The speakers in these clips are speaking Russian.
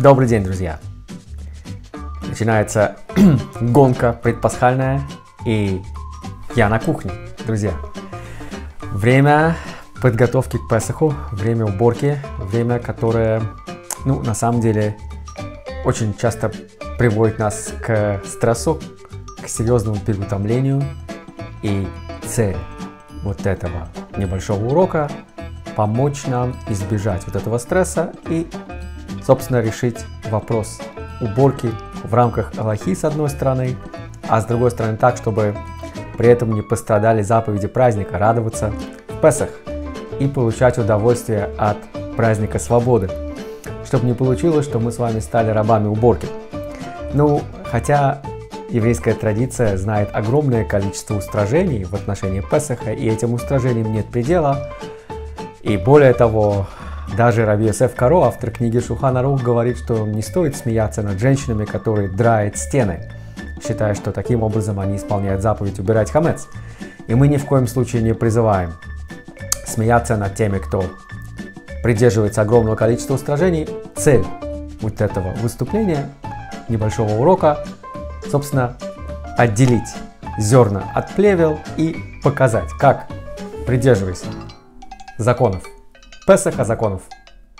Добрый день, друзья! Начинается гонка предпасхальная, и я на кухне, друзья. Время подготовки к Песоху, время уборки, время, которое, ну, на самом деле, очень часто приводит нас к стрессу, к серьезному переутомлению. И цель вот этого небольшого урока – помочь нам избежать вот этого стресса и собственно, решить вопрос уборки в рамках Аллахи с одной стороны, а с другой стороны так, чтобы при этом не пострадали заповеди праздника, радоваться в Песах и получать удовольствие от праздника свободы, чтобы не получилось, что мы с вами стали рабами уборки. Ну, хотя еврейская традиция знает огромное количество устражений в отношении Песаха, и этим устражениям нет предела, и более того, даже Рави Сеф Каро, автор книги Шухан Арух, говорит, что не стоит смеяться над женщинами, которые драят стены, считая, что таким образом они исполняют заповедь убирать хамец. И мы ни в коем случае не призываем смеяться над теми, кто придерживается огромного количества устражений. Цель вот этого выступления, небольшого урока, собственно, отделить зерна от плевел и показать, как, придерживаясь законов Песаха законов,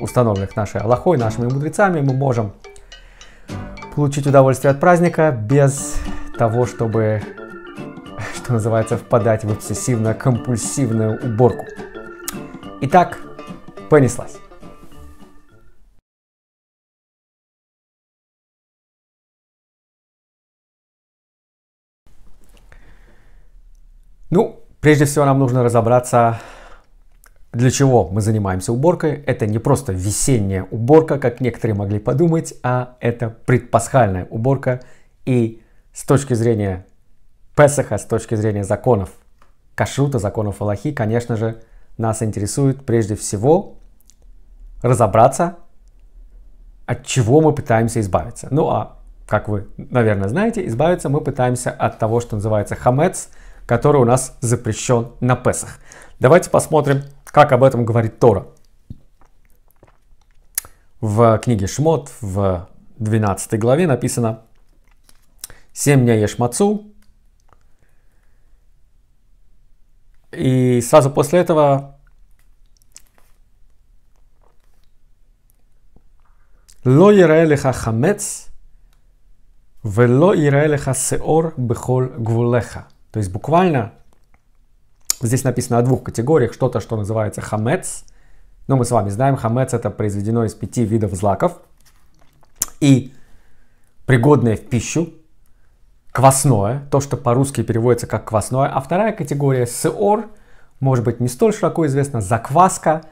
установленных нашей Аллахой, нашими мудрецами, мы можем получить удовольствие от праздника без того, чтобы, что называется, впадать в обсессивно-компульсивную уборку. Итак, понеслась. Ну, прежде всего нам нужно разобраться для чего мы занимаемся уборкой? Это не просто весенняя уборка, как некоторые могли подумать, а это предпасхальная уборка и с точки зрения Песаха, с точки зрения законов кашрута, законов Аллахи, конечно же, нас интересует прежде всего разобраться, от чего мы пытаемся избавиться. Ну а, как вы, наверное, знаете, избавиться мы пытаемся от того, что называется хамец, который у нас запрещен на Песах. Давайте посмотрим, как об этом говорит Тора. В книге Шмот, в 12 главе написано «Семь дней ешь мацу». И сразу после этого «Ло ирелиха хамец, вело ирелиха сеор бехол гвулеха». То есть буквально Здесь написано о двух категориях. Что-то, что называется хамец. Но мы с вами знаем, хамец это произведено из пяти видов злаков. И пригодное в пищу, квасное, то, что по-русски переводится как квасное. А вторая категория сеор, может быть, не столь широко известна, закваска.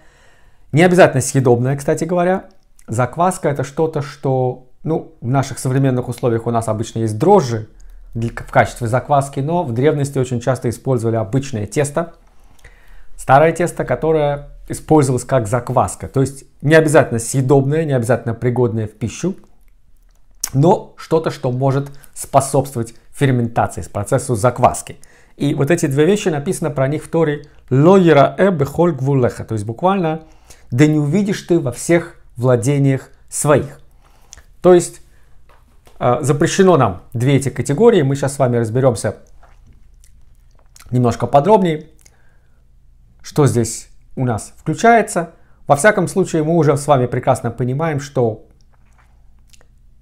Не обязательно съедобная, кстати говоря. Закваска это что-то, что, ну, в наших современных условиях у нас обычно есть дрожжи, в качестве закваски, но в древности очень часто использовали обычное тесто, старое тесто, которое использовалось как закваска. То есть не обязательно съедобное, не обязательно пригодное в пищу, но что-то, что может способствовать ферментации, процессу закваски. И вот эти две вещи написано про них в Торе «Лойера э бехоль гвулеха», то есть буквально «Да не увидишь ты во всех владениях своих». То есть а, запрещено нам две эти категории. Мы сейчас с вами разберемся немножко подробнее, что здесь у нас включается. Во всяком случае, мы уже с вами прекрасно понимаем, что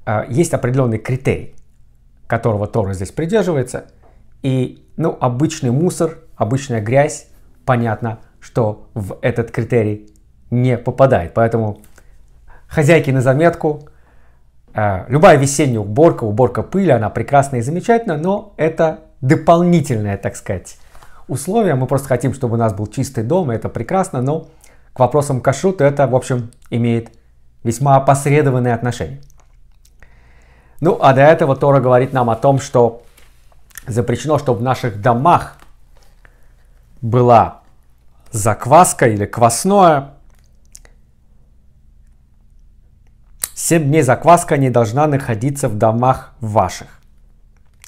а, есть определенный критерий, которого Тора здесь придерживается. И, ну, обычный мусор, обычная грязь, понятно, что в этот критерий не попадает. Поэтому хозяйки на заметку – Э, любая весенняя уборка, уборка пыли, она прекрасна и замечательна, но это дополнительное, так сказать, условие. Мы просто хотим, чтобы у нас был чистый дом, и это прекрасно, но к вопросам кашрута это, в общем, имеет весьма опосредованное отношения. Ну, а до этого Тора говорит нам о том, что запрещено, чтобы в наших домах была закваска или квасное, 7 дней закваска не должна находиться в домах ваших.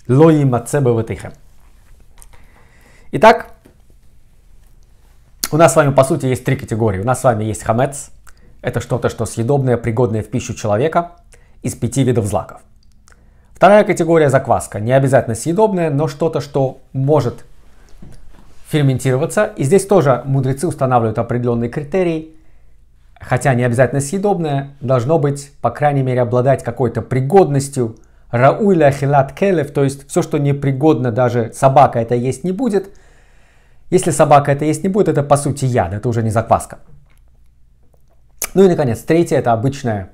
Лои Мацебе Ватыхем. Итак, у нас с вами по сути есть три категории. У нас с вами есть хамец. Это что-то, что съедобное, пригодное в пищу человека из пяти видов злаков. Вторая категория закваска. Не обязательно съедобное, но что-то, что может ферментироваться. И здесь тоже мудрецы устанавливают определенные критерии хотя не обязательно съедобное, должно быть, по крайней мере, обладать какой-то пригодностью. Рауля хилат келев, то есть все, что непригодно, даже собака это есть не будет. Если собака это есть не будет, это по сути яд, это уже не закваска. Ну и, наконец, третье, это обычная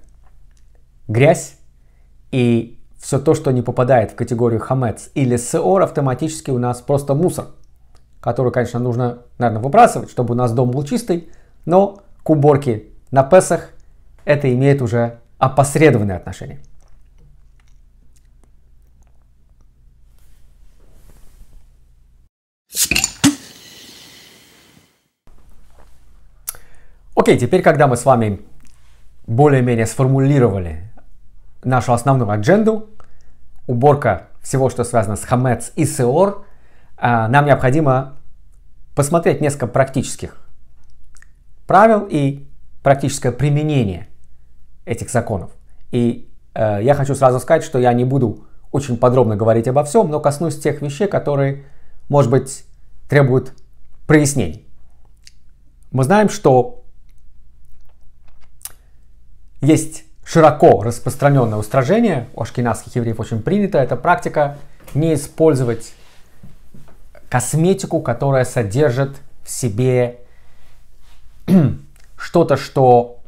грязь и все то, что не попадает в категорию хамец или сеор, автоматически у нас просто мусор, который, конечно, нужно, наверное, выбрасывать, чтобы у нас дом был чистый, но к уборке на Песах это имеет уже опосредованное отношение. Окей, теперь, когда мы с вами более-менее сформулировали нашу основную адженду, уборка всего, что связано с хамец и сеор, а, нам необходимо посмотреть несколько практических правил и практическое применение этих законов. И э, я хочу сразу сказать, что я не буду очень подробно говорить обо всем, но коснусь тех вещей, которые, может быть, требуют прояснений. Мы знаем, что есть широко распространенное устражение, у ашкенадских евреев очень принято, это практика не использовать косметику, которая содержит в себе что-то, что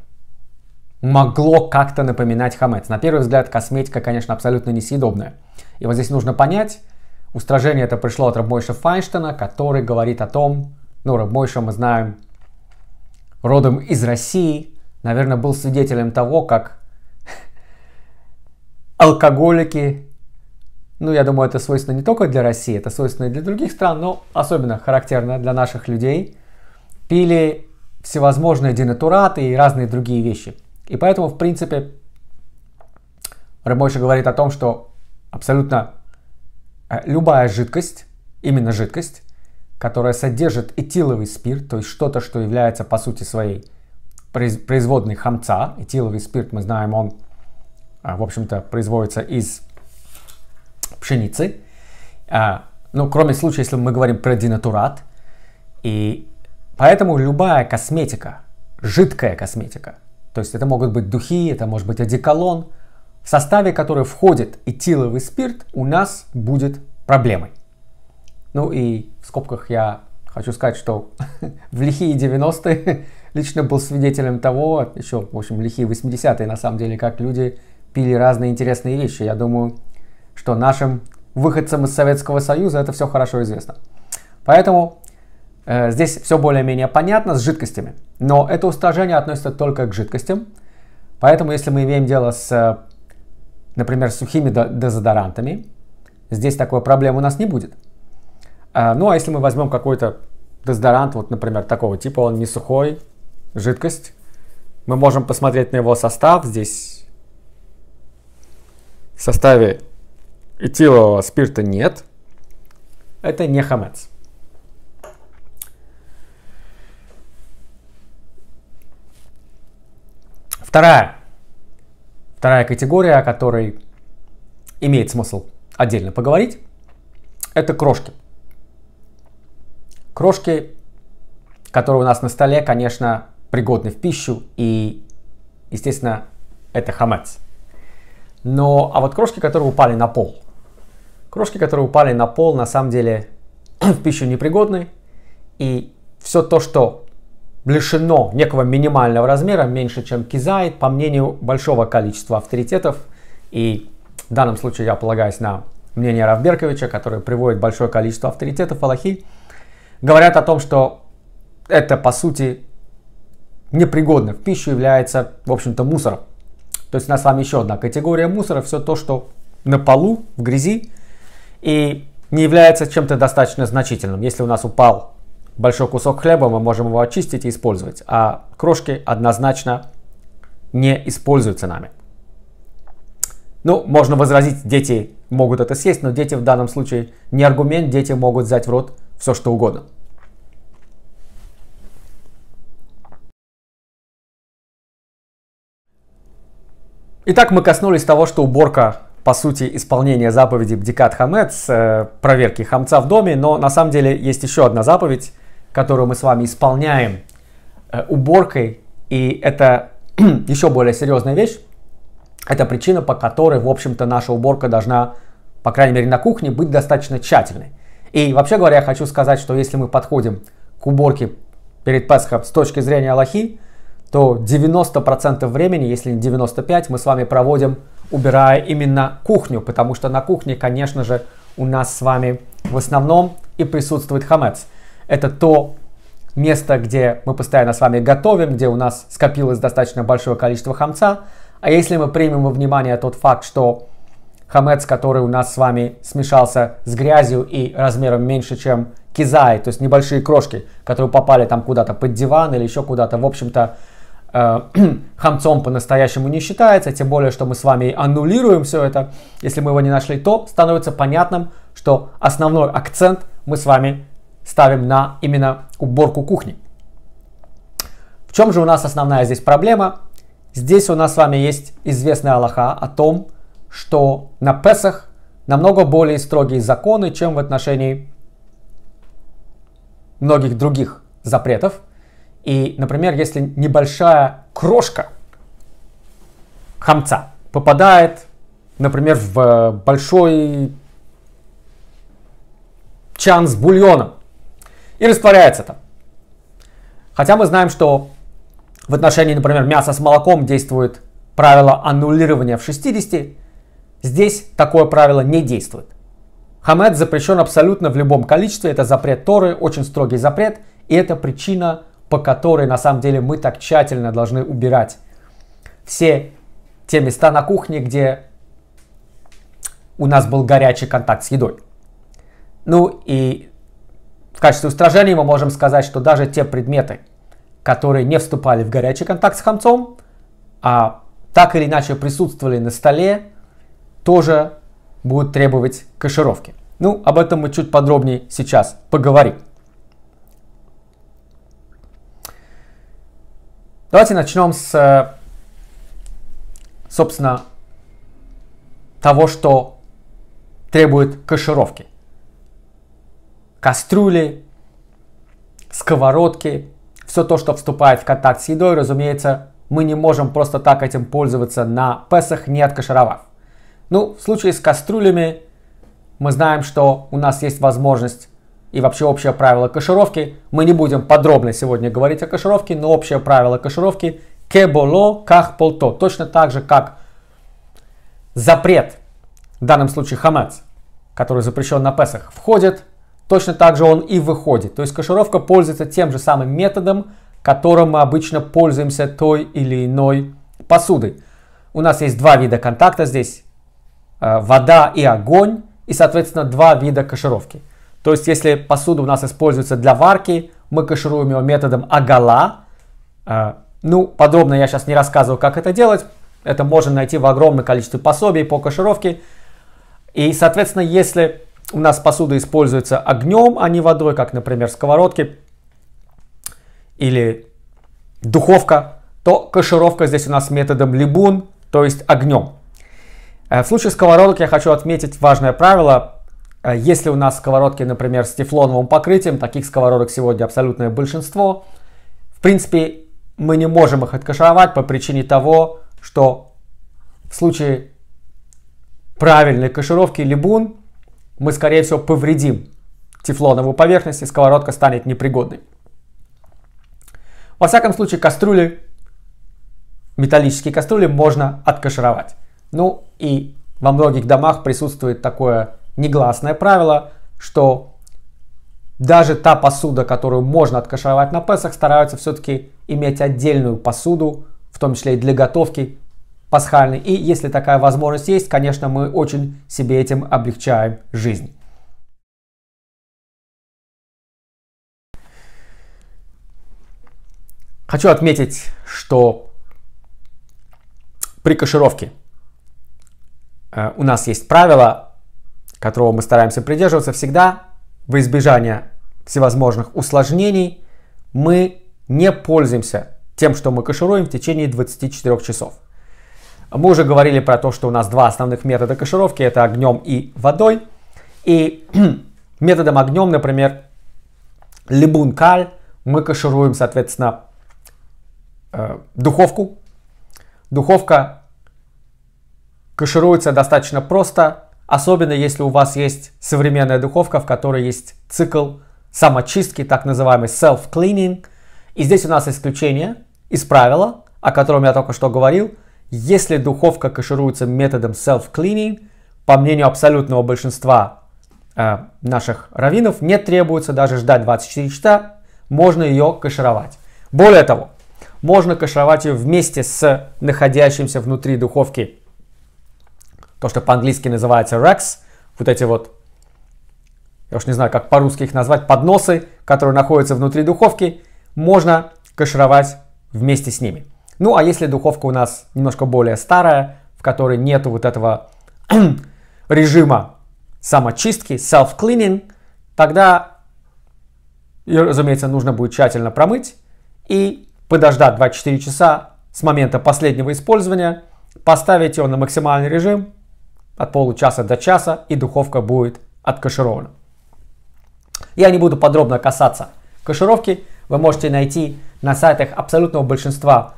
могло как-то напоминать хамец. На первый взгляд косметика, конечно, абсолютно несъедобная. И вот здесь нужно понять, устражение это пришло от Рабмойша Файнштена, который говорит о том, ну, Рабмойша мы знаем, родом из России, наверное, был свидетелем того, как алкоголики, ну, я думаю, это свойственно не только для России, это свойственно и для других стран, но особенно характерно для наших людей, пили всевозможные денатураты и разные другие вещи. И поэтому, в принципе, Рабочий говорит о том, что абсолютно э, любая жидкость, именно жидкость, которая содержит этиловый спирт, то есть что-то, что является по сути своей производной хамца. Этиловый спирт, мы знаем, он, э, в общем-то, производится из пшеницы. Э, ну, кроме случая, если мы говорим про динатурат, и Поэтому любая косметика, жидкая косметика, то есть это могут быть духи, это может быть одеколон, в составе которой входит этиловый спирт, у нас будет проблемой. Ну и в скобках я хочу сказать, что в лихие 90-е лично был свидетелем того, еще, в общем, лихие 80-е на самом деле, как люди пили разные интересные вещи. Я думаю, что нашим выходцам из Советского Союза это все хорошо известно. Поэтому Э, здесь все более-менее понятно с жидкостями, но это устражение относится только к жидкостям. Поэтому, если мы имеем дело с, э, например, сухими дезодорантами, здесь такой проблемы у нас не будет. Э, ну, а если мы возьмем какой-то дезодорант, вот, например, такого типа, он не сухой, жидкость, мы можем посмотреть на его состав. Здесь в составе этилового спирта нет. Это не хамец. Вторая, вторая категория, о которой имеет смысл отдельно поговорить, это крошки. Крошки, которые у нас на столе, конечно, пригодны в пищу и, естественно, это хамец. Но, а вот крошки, которые упали на пол. Крошки, которые упали на пол, на самом деле в пищу непригодны. И все то, что лишено некого минимального размера, меньше чем кизайт, по мнению большого количества авторитетов. И в данном случае я полагаюсь на мнение Равберковича, который приводит большое количество авторитетов Аллахи, говорят о том, что это по сути непригодно в пищу является, в общем-то, мусором. То есть у нас с вами еще одна категория мусора, все то, что на полу, в грязи, и не является чем-то достаточно значительным. Если у нас упал большой кусок хлеба, мы можем его очистить и использовать, а крошки однозначно не используются нами. Ну, можно возразить, дети могут это съесть, но дети в данном случае не аргумент, дети могут взять в рот все что угодно. Итак, мы коснулись того, что уборка, по сути, исполнение заповеди Бдикат Хамец, э, проверки хамца в доме, но на самом деле есть еще одна заповедь, которую мы с вами исполняем э, уборкой, и это еще более серьезная вещь, это причина, по которой, в общем-то, наша уборка должна, по крайней мере, на кухне быть достаточно тщательной. И вообще говоря, я хочу сказать, что если мы подходим к уборке перед Пасхом с точки зрения Аллахи, то 90% времени, если не 95%, мы с вами проводим, убирая именно кухню, потому что на кухне, конечно же, у нас с вами в основном и присутствует хамец – это то место, где мы постоянно с вами готовим, где у нас скопилось достаточно большое количество хамца. А если мы примем во внимание тот факт, что хамец, который у нас с вами смешался с грязью и размером меньше, чем кизай, то есть небольшие крошки, которые попали там куда-то под диван или еще куда-то, в общем-то, э, хамцом по-настоящему не считается, тем более, что мы с вами аннулируем все это. Если мы его не нашли, то становится понятным, что основной акцент мы с вами ставим на именно уборку кухни. В чем же у нас основная здесь проблема? Здесь у нас с вами есть известная Аллаха о том, что на Песах намного более строгие законы, чем в отношении многих других запретов. И, например, если небольшая крошка хамца попадает, например, в э, большой чан с бульоном, и растворяется там. Хотя мы знаем, что в отношении, например, мяса с молоком действует правило аннулирования в 60, здесь такое правило не действует. Хамед запрещен абсолютно в любом количестве, это запрет Торы, очень строгий запрет, и это причина, по которой на самом деле мы так тщательно должны убирать все те места на кухне, где у нас был горячий контакт с едой. Ну и в качестве устражения мы можем сказать, что даже те предметы, которые не вступали в горячий контакт с хамцом, а так или иначе присутствовали на столе, тоже будут требовать кашировки. Ну, об этом мы чуть подробнее сейчас поговорим. Давайте начнем с, э, собственно, того, что требует кашировки – кастрюли, сковородки, все то, что вступает в контакт с едой, разумеется, мы не можем просто так этим пользоваться на Песах, не откашировав. Ну, в случае с кастрюлями мы знаем, что у нас есть возможность и вообще общее правило кашировки. Мы не будем подробно сегодня говорить о кашировке, но общее правило кашировки кеболо ках полто. Точно так же, как запрет, в данном случае хамец, который запрещен на Песах, входит точно так же он и выходит. То есть кэшировка пользуется тем же самым методом, которым мы обычно пользуемся той или иной посудой. У нас есть два вида контакта здесь, э, вода и огонь, и, соответственно, два вида кашировки. То есть, если посуда у нас используется для варки, мы кашируем ее методом агала. Э, ну, подробно я сейчас не рассказываю, как это делать. Это можно найти в огромном количестве пособий по кашировке. И, соответственно, если у нас посуда используется огнем, а не водой, как, например, сковородки или духовка, то кашировка здесь у нас методом либун, то есть огнем. Э, в случае сковородок я хочу отметить важное правило. Э, если у нас сковородки, например, с тефлоновым покрытием, таких сковородок сегодня абсолютное большинство, в принципе, мы не можем их откашировать по причине того, что в случае правильной кашировки либун мы, скорее всего, повредим тефлоновую поверхность, и сковородка станет непригодной. Во всяком случае, кастрюли, металлические кастрюли можно откашировать. Ну и во многих домах присутствует такое негласное правило, что даже та посуда, которую можно откашировать на Песах, стараются все-таки иметь отдельную посуду, в том числе и для готовки, пасхальный. И если такая возможность есть, конечно, мы очень себе этим облегчаем жизнь. Хочу отметить, что при кашировке э, у нас есть правило, которого мы стараемся придерживаться всегда, В избежание всевозможных усложнений, мы не пользуемся тем, что мы кашируем в течение 24 часов. Мы уже говорили про то, что у нас два основных метода кэшировки, это огнем и водой. И методом огнем, например, либункаль, мы кэшируем, соответственно, э, духовку. Духовка кэшируется достаточно просто, особенно если у вас есть современная духовка, в которой есть цикл самочистки, так называемый self-cleaning. И здесь у нас исключение из правила, о котором я только что говорил – если духовка кашируется методом self-cleaning, по мнению абсолютного большинства э, наших раввинов, не требуется даже ждать 24 часа, можно ее кашировать. Более того, можно кашировать ее вместе с находящимся внутри духовки, то, что по-английски называется рекс, вот эти вот, я уж не знаю, как по-русски их назвать, подносы, которые находятся внутри духовки, можно кашировать вместе с ними. Ну, а если духовка у нас немножко более старая, в которой нету вот этого режима самочистки, self-cleaning, тогда ее, разумеется, нужно будет тщательно промыть и подождать 24 часа с момента последнего использования, поставить ее на максимальный режим от получаса до часа, и духовка будет откаширована. Я не буду подробно касаться кашировки, вы можете найти на сайтах абсолютного большинства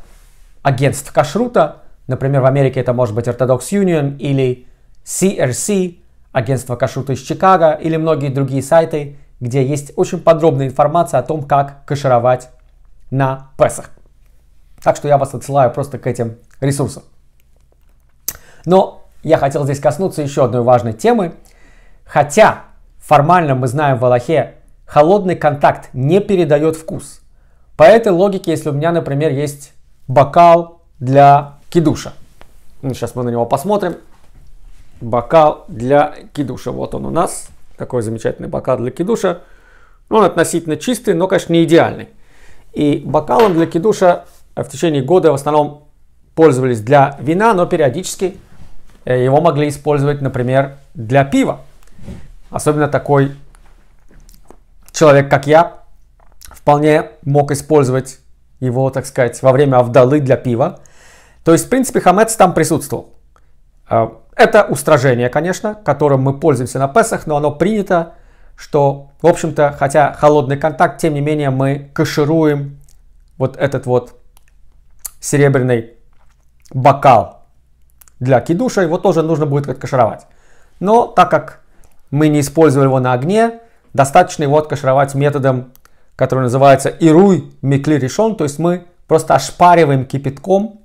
агентств кашрута, например, в Америке это может быть Orthodox Union или CRC, агентство кашрута из Чикаго или многие другие сайты, где есть очень подробная информация о том, как кашировать на Песах. Так что я вас отсылаю просто к этим ресурсам. Но я хотел здесь коснуться еще одной важной темы. Хотя формально мы знаем в Аллахе, холодный контакт не передает вкус. По этой логике, если у меня, например, есть бокал для кидуша. Сейчас ну, мы на него посмотрим. Бокал для кидуша. Вот он у нас. Такой замечательный бокал для кидуша. Ну, он относительно чистый, но, конечно, не идеальный. И бокалом для кидуша в течение года в основном пользовались для вина, но периодически э, его могли использовать, например, для пива. Особенно такой человек, как я, вполне мог использовать его, так сказать, во время Авдалы для пива. То есть, в принципе, Хамец там присутствовал. А, это устражение, конечно, которым мы пользуемся на Песах, но оно принято, что, в общем-то, хотя холодный контакт, тем не менее мы кашируем вот этот вот серебряный бокал для кидуша, его тоже нужно будет откашировать. Но так как мы не использовали его на огне, достаточно его откашировать методом который называется Ируй Микли Решон, то есть мы просто ошпариваем кипятком,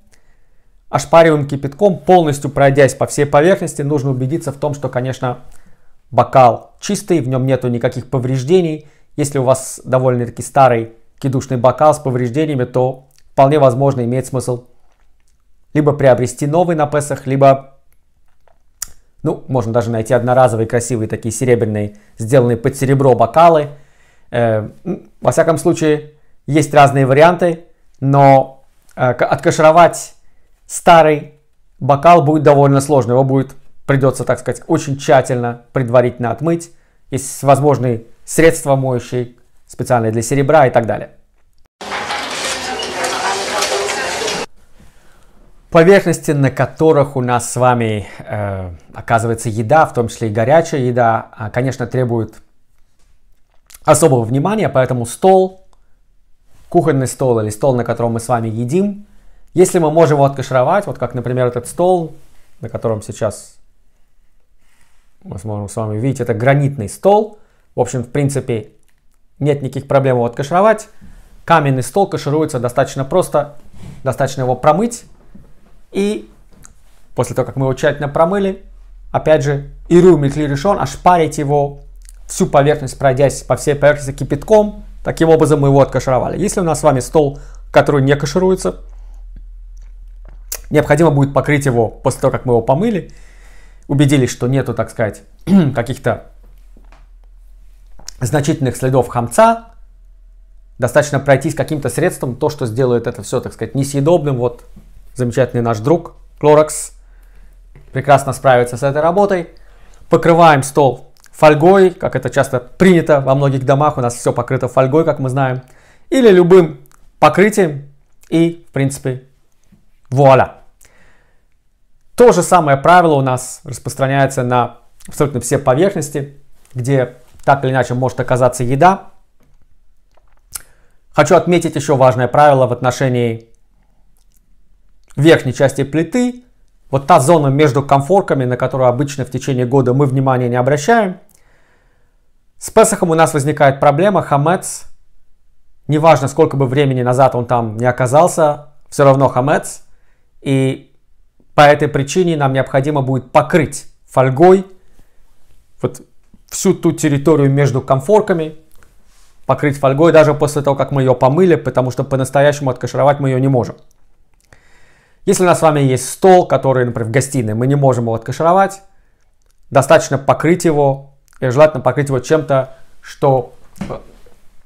ошпариваем кипятком, полностью пройдясь по всей поверхности, нужно убедиться в том, что, конечно, бокал чистый, в нем нету никаких повреждений. Если у вас довольно-таки старый кидушный бокал с повреждениями, то вполне возможно имеет смысл либо приобрести новый на Песах, либо, ну, можно даже найти одноразовые красивые такие серебряные, сделанные под серебро бокалы – Э, во всяком случае, есть разные варианты, но э, откашировать старый бокал будет довольно сложно. Его будет придется, так сказать, очень тщательно предварительно отмыть. Есть возможные средства моющие, специальные для серебра и так далее. Поверхности, на которых у нас с вами э, оказывается еда, в том числе и горячая еда, а, конечно, требуют особого внимания, поэтому стол, кухонный стол или стол, на котором мы с вами едим, если мы можем его откашировать, вот как, например, этот стол, на котором сейчас мы сможем с вами видеть, это гранитный стол. В общем, в принципе, нет никаких проблем его откашировать. Каменный стол кашируется достаточно просто, достаточно его промыть. И после того, как мы его тщательно промыли, опять же, иру метли решен, ошпарить его всю поверхность, пройдясь по всей поверхности кипятком, таким образом мы его откашировали. Если у нас с вами стол, который не кашируется, необходимо будет покрыть его после того, как мы его помыли, убедились, что нету, так сказать, каких-то значительных следов хамца, достаточно пройтись каким-то средством, то, что сделает это все, так сказать, несъедобным. Вот замечательный наш друг Клоракс прекрасно справится с этой работой. Покрываем стол фольгой, как это часто принято во многих домах, у нас все покрыто фольгой, как мы знаем, или любым покрытием, и, в принципе, вуаля. То же самое правило у нас распространяется на абсолютно все поверхности, где так или иначе может оказаться еда. Хочу отметить еще важное правило в отношении верхней части плиты вот та зона между комфорками, на которую обычно в течение года мы внимания не обращаем. С Песохом у нас возникает проблема. Хамец, неважно сколько бы времени назад он там не оказался, все равно хамец. И по этой причине нам необходимо будет покрыть фольгой вот всю ту территорию между комфорками, покрыть фольгой даже после того, как мы ее помыли, потому что по-настоящему откашировать мы ее не можем. Если у нас с вами есть стол, который, например, в гостиной, мы не можем его откашировать, достаточно покрыть его, и желательно покрыть его чем-то, что э,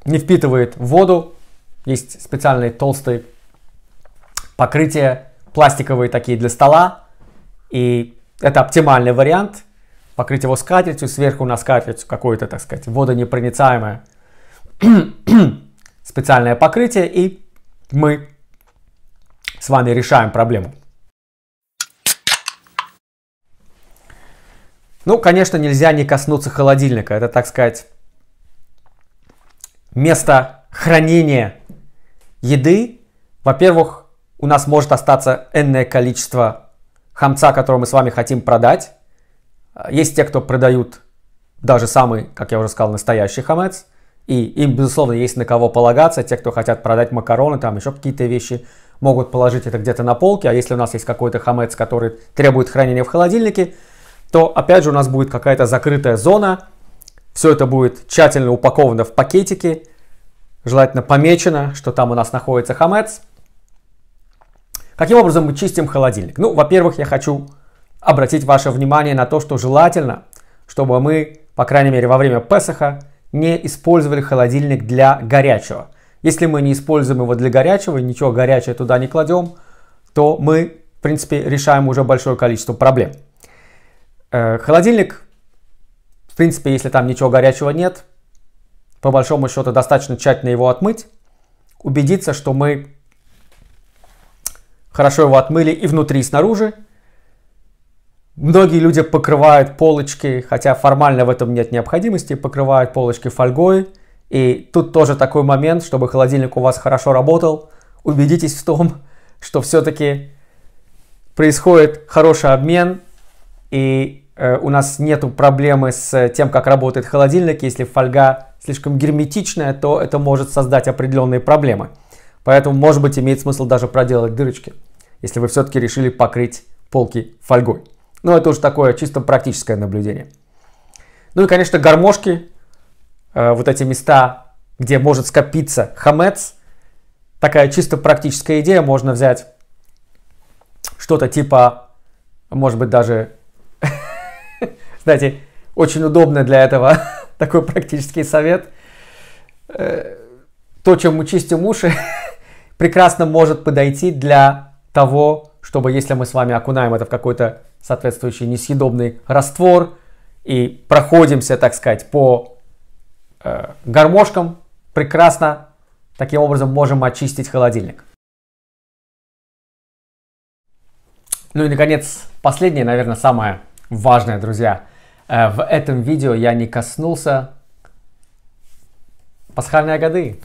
не впитывает воду. Есть специальные толстые покрытия, пластиковые такие для стола. И это оптимальный вариант. Покрыть его скатертью, сверху на скатерть какое-то, так сказать, водонепроницаемое специальное покрытие. И мы с вами решаем проблему. Ну, конечно, нельзя не коснуться холодильника. Это, так сказать, место хранения еды. Во-первых, у нас может остаться энное количество хамца, которое мы с вами хотим продать. Есть те, кто продают даже самый, как я уже сказал, настоящий хамец. И им, безусловно, есть на кого полагаться. Те, кто хотят продать макароны, там еще какие-то вещи могут положить это где-то на полке, а если у нас есть какой-то хамец, который требует хранения в холодильнике, то опять же у нас будет какая-то закрытая зона, все это будет тщательно упаковано в пакетики, желательно помечено, что там у нас находится хамец. Каким образом мы чистим холодильник? Ну, во-первых, я хочу обратить ваше внимание на то, что желательно, чтобы мы, по крайней мере, во время Песаха не использовали холодильник для горячего – если мы не используем его для горячего, ничего горячего туда не кладем, то мы, в принципе, решаем уже большое количество проблем. Э, холодильник, в принципе, если там ничего горячего нет, по большому счету достаточно тщательно его отмыть, убедиться, что мы хорошо его отмыли и внутри, и снаружи. Многие люди покрывают полочки, хотя формально в этом нет необходимости, покрывают полочки фольгой, и тут тоже такой момент, чтобы холодильник у вас хорошо работал, убедитесь в том, что все-таки происходит хороший обмен, и э, у нас нет проблемы с тем, как работает холодильник. Если фольга слишком герметичная, то это может создать определенные проблемы. Поэтому, может быть, имеет смысл даже проделать дырочки, если вы все-таки решили покрыть полки фольгой. Но это уже такое чисто практическое наблюдение. Ну и, конечно, гармошки Э, вот эти места, где может скопиться хамец, такая чисто практическая идея, можно взять что-то типа, может быть, даже, знаете, очень удобно для этого такой практический совет. Э, то, чем мы чистим уши, прекрасно может подойти для того, чтобы если мы с вами окунаем это в какой-то соответствующий несъедобный раствор и проходимся, так сказать, по Э, гармошкам прекрасно таким образом можем очистить холодильник. Ну и, наконец, последнее, наверное, самое важное, друзья. Э, в этом видео я не коснулся пасхальной агады.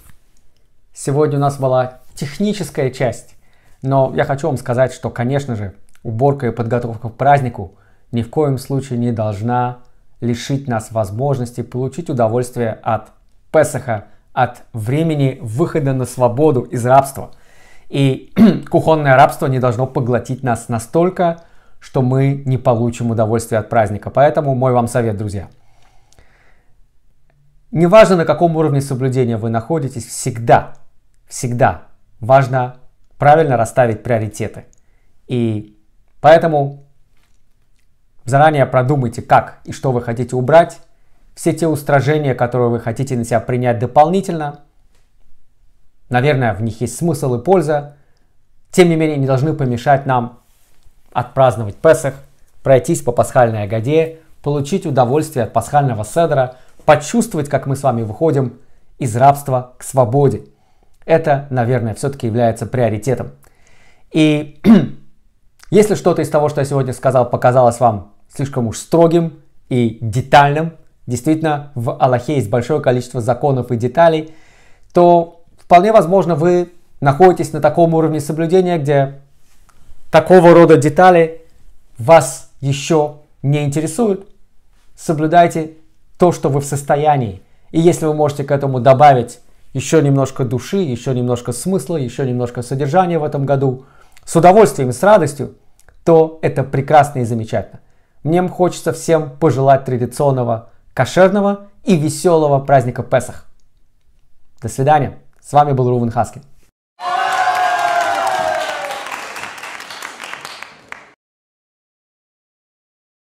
Сегодня у нас была техническая часть. Но я хочу вам сказать, что, конечно же, уборка и подготовка к празднику ни в коем случае не должна лишить нас возможности получить удовольствие от Песаха, от времени выхода на свободу из рабства. И кухонное рабство не должно поглотить нас настолько, что мы не получим удовольствие от праздника. Поэтому мой вам совет, друзья. Неважно, на каком уровне соблюдения вы находитесь, всегда, всегда важно правильно расставить приоритеты. И поэтому Заранее продумайте, как и что вы хотите убрать, все те устражения, которые вы хотите на себя принять дополнительно. Наверное, в них есть смысл и польза. Тем не менее, не должны помешать нам отпраздновать Песах, пройтись по пасхальной Агадее, получить удовольствие от пасхального седра, почувствовать, как мы с вами выходим из рабства к свободе. Это, наверное, все-таки является приоритетом. И если что-то из того, что я сегодня сказал, показалось вам слишком уж строгим и детальным, действительно в Аллахе есть большое количество законов и деталей, то вполне возможно вы находитесь на таком уровне соблюдения, где такого рода детали вас еще не интересуют. Соблюдайте то, что вы в состоянии. И если вы можете к этому добавить еще немножко души, еще немножко смысла, еще немножко содержания в этом году, с удовольствием, с радостью, то это прекрасно и замечательно мне хочется всем пожелать традиционного кошерного и веселого праздника Песах. До свидания. С вами был Рувен Хаскин.